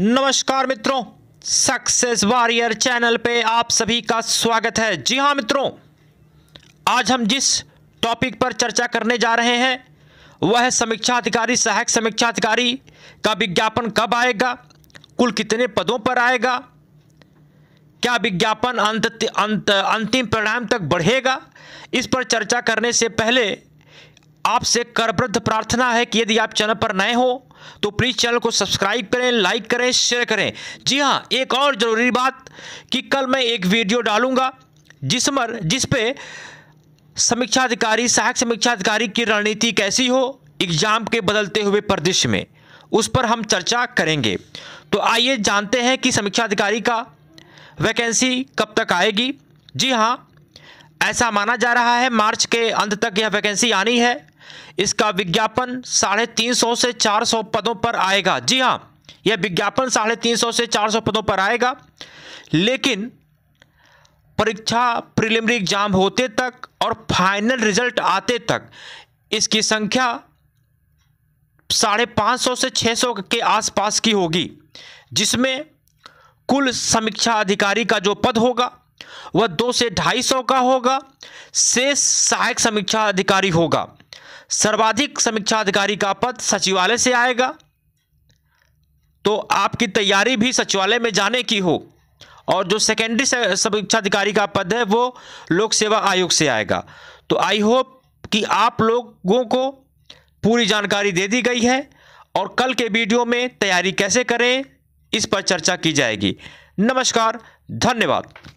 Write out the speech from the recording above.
नमस्कार मित्रों success warrior channel पे आप सभी का स्वागत है जी हाँ मित्रों आज हम जिस टॉपिक पर चर्चा करने जा रहे हैं वह है समीक्षा अधिकारी सहायक समीक्षा अधिकारी का विज्ञापन कब आएगा कुल कितने पदों पर आएगा क्या विज्ञापन अंत अंत अंतिम परिणाम तक बढ़ेगा इस पर चर्चा करने से पहले आपसे करबद्ध प्रार्थना है कि यदि आप चैनल पर नए हो तो प्लीज़ चैनल को सब्सक्राइब करें लाइक करें शेयर करें जी हाँ एक और ज़रूरी बात कि कल मैं एक वीडियो डालूंगा जिसमें जिस पे समीक्षाधिकारी सहायक समीक्षा अधिकारी की रणनीति कैसी हो एग्जाम के बदलते हुए परिदृश्य में उस पर हम चर्चा करेंगे तो आइए जानते हैं कि समीक्षा अधिकारी का वैकेंसी कब तक आएगी जी हाँ ऐसा माना जा रहा है मार्च के अंत तक यह वैकेंसी आनी है इसका विज्ञापन साढ़े तीन सौ से चार सौ पदों पर आएगा जी हाँ यह विज्ञापन साढ़े तीन सौ से चार सौ पदों पर आएगा लेकिन परीक्षा प्रिलिमिनरी एग्जाम होते तक और फाइनल रिजल्ट आते तक इसकी संख्या साढ़े पाँच सौ से छः सौ के आसपास की होगी जिसमें कुल समीक्षा अधिकारी का जो पद होगा वह दो से ढाई सौ का होगा शेष सहायक समीक्षा अधिकारी होगा सर्वाधिक समीक्षा अधिकारी का पद सचिवालय से आएगा तो आपकी तैयारी भी सचिवालय में जाने की हो और जो सेकेंडरी समीक्षा अधिकारी का पद है वो लोक सेवा आयोग से आएगा तो आई होप कि आप लोगों को पूरी जानकारी दे दी गई है और कल के वीडियो में तैयारी कैसे करें इस पर चर्चा की जाएगी नमस्कार धन्यवाद